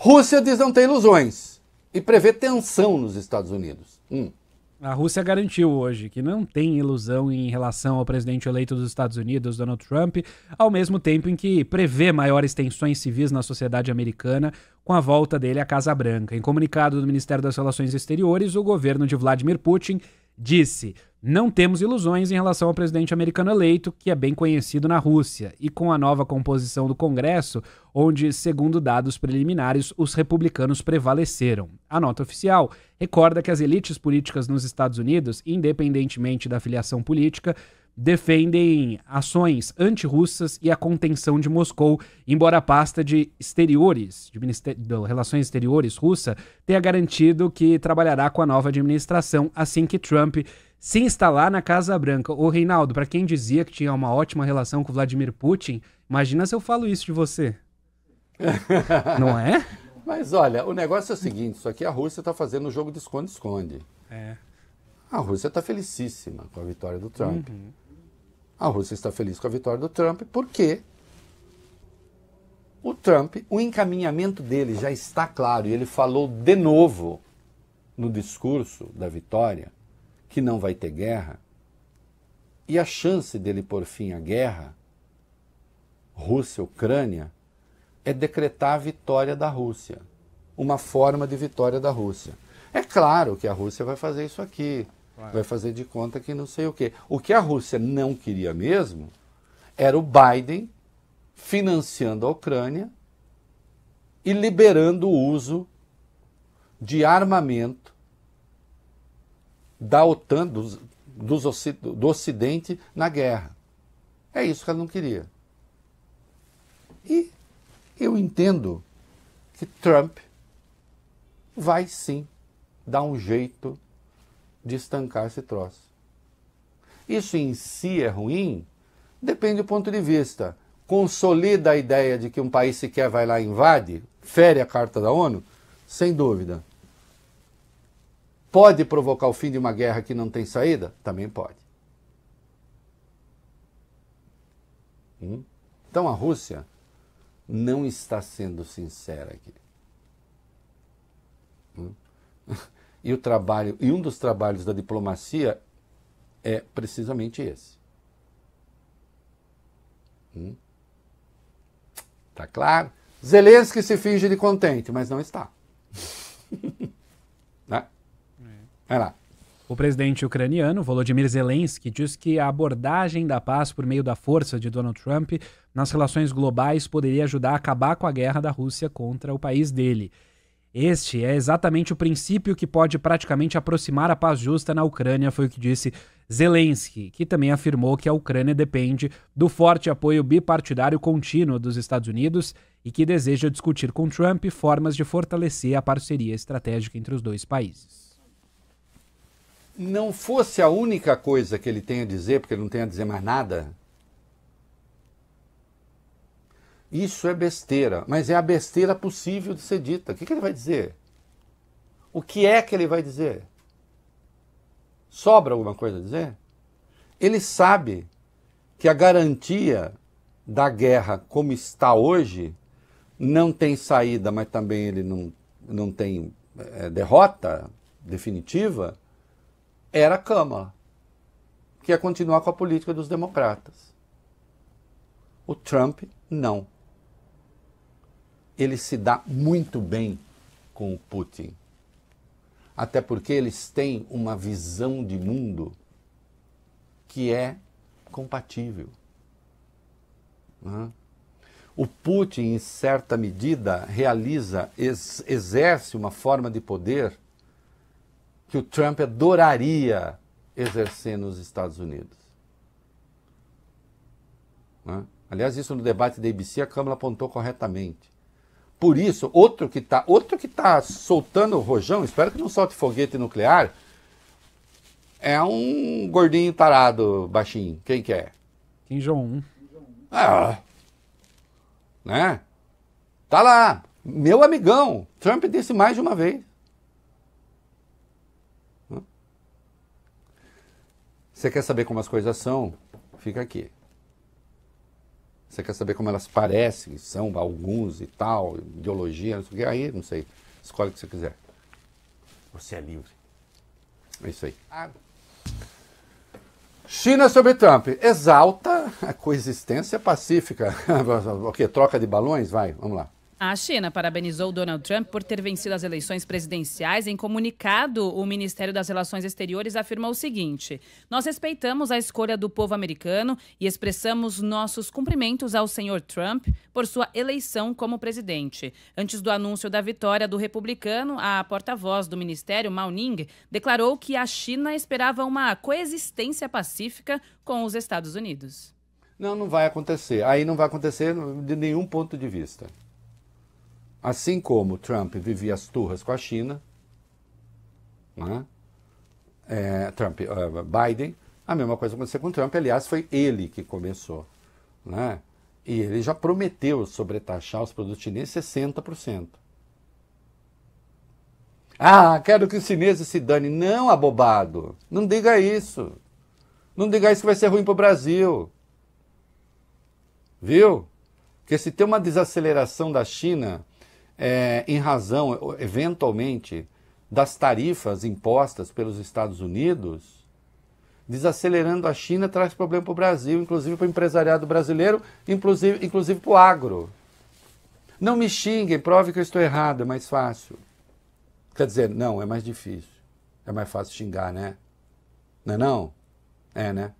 Rússia diz não ter ilusões e prevê tensão nos Estados Unidos. Hum. A Rússia garantiu hoje que não tem ilusão em relação ao presidente eleito dos Estados Unidos, Donald Trump, ao mesmo tempo em que prevê maiores tensões civis na sociedade americana com a volta dele à Casa Branca. Em comunicado do Ministério das Relações Exteriores, o governo de Vladimir Putin disse: Não temos ilusões em relação ao presidente americano eleito, que é bem conhecido na Rússia, e com a nova composição do Congresso, onde, segundo dados preliminares, os republicanos prevaleceram. A nota oficial recorda que as elites políticas nos Estados Unidos, independentemente da filiação política, defendem ações antirrussas e a contenção de Moscou, embora a pasta de exteriores, de de Relações Exteriores russa, tenha garantido que trabalhará com a nova administração assim que Trump se instalar na Casa Branca. Ô Reinaldo, para quem dizia que tinha uma ótima relação com Vladimir Putin, imagina se eu falo isso de você. Não é? Mas olha, o negócio é o seguinte, só que a Rússia está fazendo o jogo de esconde-esconde. É. A Rússia está felicíssima com a vitória do Trump. Uhum. A Rússia está feliz com a vitória do Trump porque o Trump, o encaminhamento dele já está claro e ele falou de novo no discurso da vitória que não vai ter guerra. E a chance dele pôr fim à guerra, Rússia-Ucrânia, é decretar a vitória da Rússia, uma forma de vitória da Rússia. É claro que a Rússia vai fazer isso aqui. Claro. Vai fazer de conta que não sei o quê. O que a Rússia não queria mesmo era o Biden financiando a Ucrânia e liberando o uso de armamento da OTAN, dos, dos, do Ocidente, na guerra. É isso que ela não queria. E eu entendo que Trump vai sim dar um jeito de estancar esse troço. Isso em si é ruim? Depende do ponto de vista. Consolida a ideia de que um país sequer vai lá e invade? Fere a Carta da ONU? Sem dúvida. Pode provocar o fim de uma guerra que não tem saída? Também pode. Hum? Então a Rússia não está sendo sincera aqui. Hum? E o trabalho, e um dos trabalhos da diplomacia é precisamente esse. Hum? Tá claro? Zelensky se finge de contente, mas não está. né? É. Vai lá. O presidente ucraniano Volodymyr Zelensky diz que a abordagem da paz por meio da força de Donald Trump nas relações globais poderia ajudar a acabar com a guerra da Rússia contra o país dele. Este é exatamente o princípio que pode praticamente aproximar a paz justa na Ucrânia, foi o que disse Zelensky, que também afirmou que a Ucrânia depende do forte apoio bipartidário contínuo dos Estados Unidos e que deseja discutir com Trump formas de fortalecer a parceria estratégica entre os dois países. Não fosse a única coisa que ele tem a dizer, porque ele não tem a dizer mais nada, isso é besteira, mas é a besteira possível de ser dita. O que, que ele vai dizer? O que é que ele vai dizer? Sobra alguma coisa a dizer? Ele sabe que a garantia da guerra como está hoje não tem saída, mas também ele não, não tem é, derrota definitiva, era a Câmara, que ia continuar com a política dos democratas. O Trump, não ele se dá muito bem com o Putin. Até porque eles têm uma visão de mundo que é compatível. Né? O Putin, em certa medida, realiza, exerce uma forma de poder que o Trump adoraria exercer nos Estados Unidos. Né? Aliás, isso no debate da ABC a Câmara apontou corretamente. Por isso, outro que está outro que tá soltando rojão, espero que não solte foguete nuclear, é um gordinho tarado, baixinho. Quem que é? Kim Jong-un. Ah, né? Tá lá. Meu amigão. Trump disse mais de uma vez. Você quer saber como as coisas são? Fica aqui. Você quer saber como elas parecem, são alguns e tal, ideologia, não sei o que. Aí, não sei, escolhe o que você quiser. Você é livre. É isso aí. Ah. China sobre Trump. Exalta a coexistência pacífica. o quê? Troca de balões? Vai, vamos lá. A China parabenizou Donald Trump por ter vencido as eleições presidenciais. Em comunicado, o Ministério das Relações Exteriores afirmou o seguinte: Nós respeitamos a escolha do povo americano e expressamos nossos cumprimentos ao senhor Trump por sua eleição como presidente. Antes do anúncio da vitória do republicano, a porta-voz do ministério, Mao Ning, declarou que a China esperava uma coexistência pacífica com os Estados Unidos. Não, não vai acontecer. Aí não vai acontecer de nenhum ponto de vista assim como Trump vivia as turras com a China, né? é, Trump, uh, Biden, a mesma coisa aconteceu com Trump. Aliás, foi ele que começou. Né? E ele já prometeu sobretaxar os produtos chineses 60%. Ah, quero que os chineses se dane. Não, abobado. Não diga isso. Não diga isso que vai ser ruim para o Brasil. Viu? Porque se tem uma desaceleração da China é, em razão, é, eventualmente, das tarifas impostas pelos Estados Unidos, desacelerando a China traz problema para o Brasil, inclusive para o empresariado brasileiro, inclusive, inclusive para o agro. Não me xinguem, prove que eu estou errado, é mais fácil. Quer dizer, não, é mais difícil. É mais fácil xingar, né? Não é não? É, né?